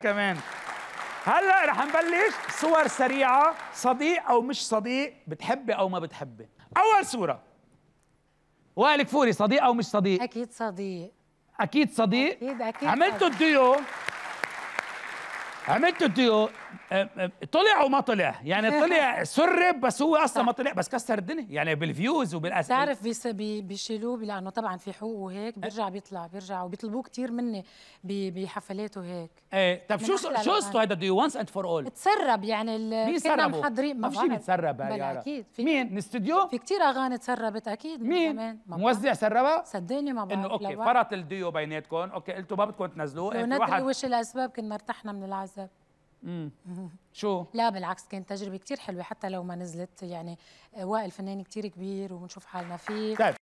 كمان هلا رح نبلش صور سريعه صديق او مش صديق بتحبي او ما بتحبي اول صوره وائل كفوري صديق او مش صديق اكيد صديق اكيد صديق اكيد اكيد عملتوا الديو عملتوا الديو طلع وما طلع يعني طلع سرب بس هو اصلا ما طلع بس كسر الدنيا يعني بالفيوز وبالاسئله بتعرف بيشيلوه لانه طبعا في حقوق وهيك إيه. بيرجع بيطلع بيرجع وبيطلبوه كثير مني بحفلات وهيك ايه طب شو شو قصته هيدا دو وانس اند فور اول تسرب يعني مين سربه؟ محضرين ما في شيء بيتسرب يا اكيد في مين من استوديو في كثير اغاني تسربت اكيد مين كمان موزع سربها صدقني ما بعرف انه اوكي فرط الديو بيناتكم اوكي قلتوا ما بدكم تنزلوه إيه، في واحد وش الاسباب كنا ارتحنا من العذاب شو؟ لا بالعكس كانت تجربه كتير حلوه حتى لو ما نزلت يعني آه، وائل فنان كتير كبير وبنشوف حالنا فيه طيب.